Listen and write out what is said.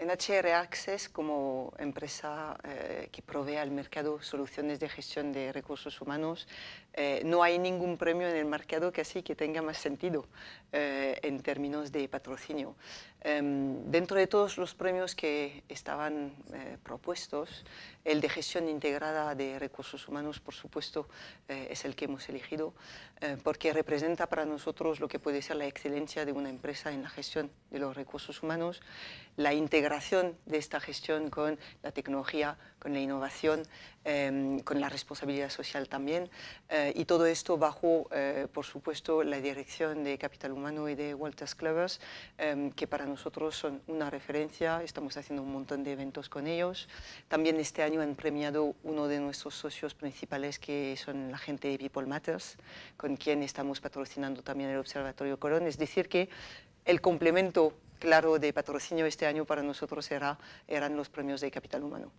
En HR Access, como empresa eh, que provee al mercado soluciones de gestión de recursos humanos, eh, no hay ningún premio en el mercado que así que tenga más sentido eh, en términos de patrocinio. Em, dentro de todos los premios que estaban propuestos, el de gestión integrada de recursos humanos, por supuesto, es el que hemos elegido, porque representa para nosotros lo que puede ser la excelencia de una empresa en la gestión de los recursos humanos, la integración de esta gestión con la tecnología, con la innovación, em, con la responsabilidad social también. Eh, y todo esto bajo, eh, por supuesto, la dirección de Capital Humano y de Walters Clovers, em, que para nosotros son una referencia. Estamos haciendo un montón de eventos con ellos. También este año han premiado uno de nuestros socios principales, que son la gente de People Matters, con quien estamos patrocinando también el Observatorio corón Es decir, que el complemento claro de patrocinio este año para nosotros era, eran los premios de capital humano.